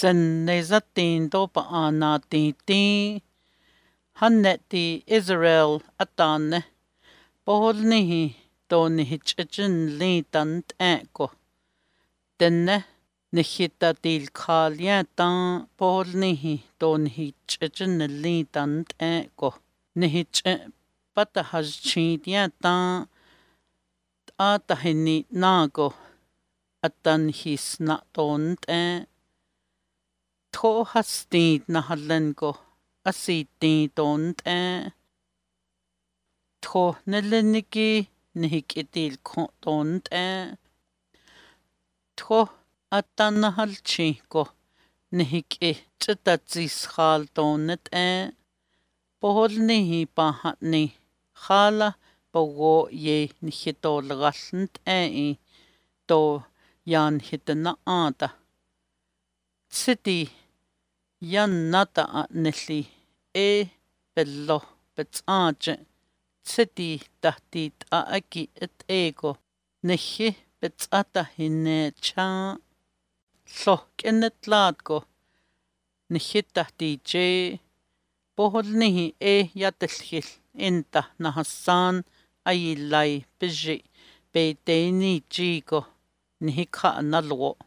Senezatin Dopa'anatintin Haneti Israel Atan Poholnihi Tonihichichin Lintan Tanko Tenne Nihitatil Kaliatan Poholnihi Tonihichichin Lintan Tanko Nihich Patahajchitiatan Atahini Nago Atan Hisnaton Tanko tro har sted na hallen go a si de don't e tro na linnigi na hik i del don't e tro a dan na hal chi go na hik i tsadatsi schal donet e bohol ni hi ba hat ni khala bogo ye ni hitol gallent to yan hitna ada City nata e yanataꞌnelhi aki et ego tseti tajti tꞌaꞌaki etꞌeeko neji petsꞌa tajinee chaa ljo kꞌenetlaaco neji tajtiichee pójolniji̱ ee yateljil inta najasaan ayilai pixi peiteiniichiico ka nalwo̱ꞌ.